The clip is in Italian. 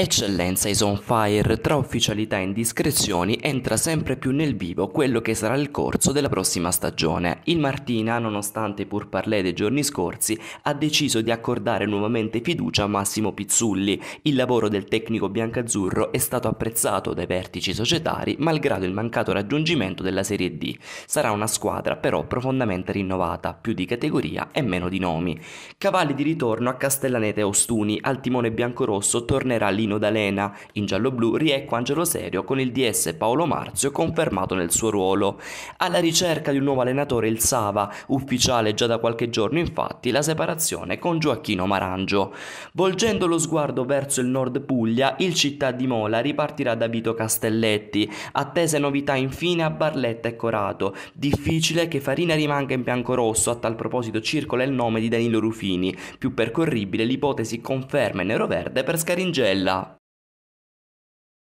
Eccellenza is on fire, tra ufficialità e indiscrezioni entra sempre più nel vivo quello che sarà il corso della prossima stagione. Il Martina, nonostante pur parlè dei giorni scorsi, ha deciso di accordare nuovamente fiducia a Massimo Pizzulli. Il lavoro del tecnico biancazzurro è stato apprezzato dai vertici societari malgrado il mancato raggiungimento della Serie D. Sarà una squadra però profondamente rinnovata, più di categoria e meno di nomi. Cavalli di ritorno a Castellaneta e Ostuni, al timone biancorosso tornerà l'inizio Marino D'Alena. In giallo-blu riecco Angelo Serio con il DS Paolo Marzio confermato nel suo ruolo. Alla ricerca di un nuovo allenatore il Sava, ufficiale già da qualche giorno infatti la separazione con Gioacchino Marangio. Volgendo lo sguardo verso il nord Puglia, il città di Mola ripartirà da Vito Castelletti. Attese novità infine a Barletta e Corato. Difficile che Farina rimanga in biancorosso, a tal proposito circola il nome di Danilo Rufini. Più percorribile l'ipotesi conferma in nero-verde per Scaringella.